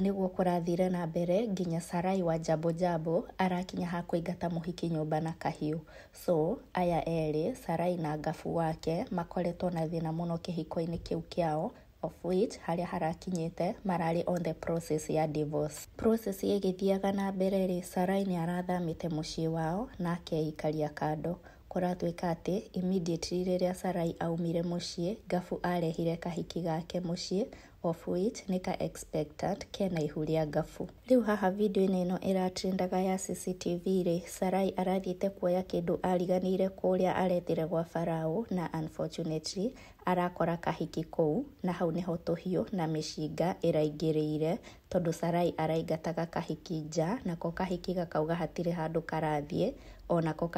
nĩguo kũrathire na mbere nginya Sarai wa Jabo Jabo arakinya ha kũingata mũhiki nyũmba na kahiu So, aya eri Sarai na ngabu wake makoretwo na thĩna mũno kĩhiko-inĩ kĩu kĩao of which harĩa harakinyĩte mararĩ on the process ya divorce. Process ĩgĩthiaga na mbere rĩ, Sarai nĩ arathamĩte mũciĩ wao na akeikaria kando kũratuĩka atĩ immediately rĩrĩa Sarai aumire mũciĩ, Ngabu arehire kahiki gake mũciĩ of which nĩ ka expectant kena ihu rĩa ngabu rĩu haha video-inĩ ĩno ĩratrendaga ya cctv rĩ sarai arathiĩte kuoya kå rä a arethire gwa farao na unfortunately arakora kahiki kũu na hau hotå hiå na rä ire tondå sarai araingataga kahiki nja nako kahiki gakauga hatirä handå karathiä onako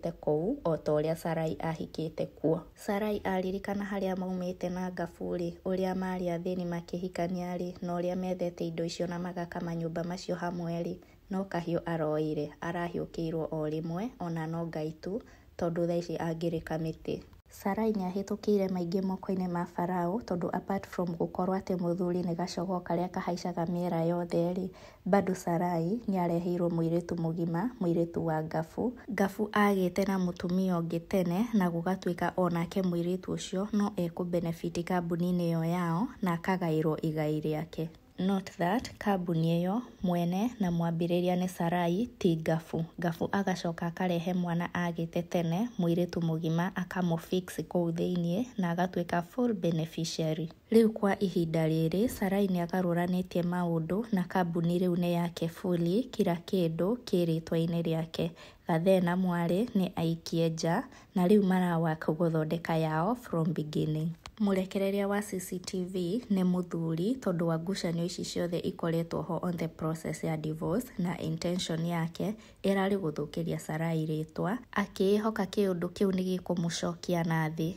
te kũu o ta ũrĩa sarai te kuo sarai aririkana maumä te na ngabu rĩ ũrĩa marĩ athĩni makĩhikania-rĩ, na ũrĩa methete indo icio na magaka manyũmba macio hamwe-rĩ, no kahiũ aroire, arahiũkĩirwo o rĩmwe, ona no Ngai tu, tondũ thaici angĩrĩka mĩtĩ Sarai ire maingä moko inä ma farao tondũ apart from gũkorwo atĩ mũthuri nĩ gacogo karĩa kahaicaga miera yothe ri bado Sarai nĩareheirwo mũirĩtu mugima mũirĩtu wa Ngabu. Ngabu agĩte na mutumio ngitene tene na gũgatuĩka onake mũirĩtu ucio no ekũ benefit inä inĩ yo yao na akagaĩrwo igai rĩake. Note that kambuni ĩyo mwene na mwambĩrĩria nĩ Sarai ti Ngabu. Ngabu agacoka akarehe mwana agĩte tene mũirĩtu mũgima akamũfix kũu thĩiniĩ na agatuĩka full beneficiary. Rĩu kwa ihinda rĩrĩ Sarai nĩ agarũranĩtie maũndũ na kambuni rĩu nĩ yake fully kira kĩndũ kĩ rĩtwa-inĩ rĩake. Bathe na Mwarĩ nĩ aikie nja na rĩu marawaka gũthondeka yao from beginning Mũrekereria wa CCTV nĩ mũthuri tondũ wa ngucanio ici ciothe ikoretwo ho on the process ya divorce na intention yake ĩrarĩ gũthũkĩria Sarai rĩtwa akĩĩhoka kĩũndũ kĩu nĩgĩkũmũcokia na thĩ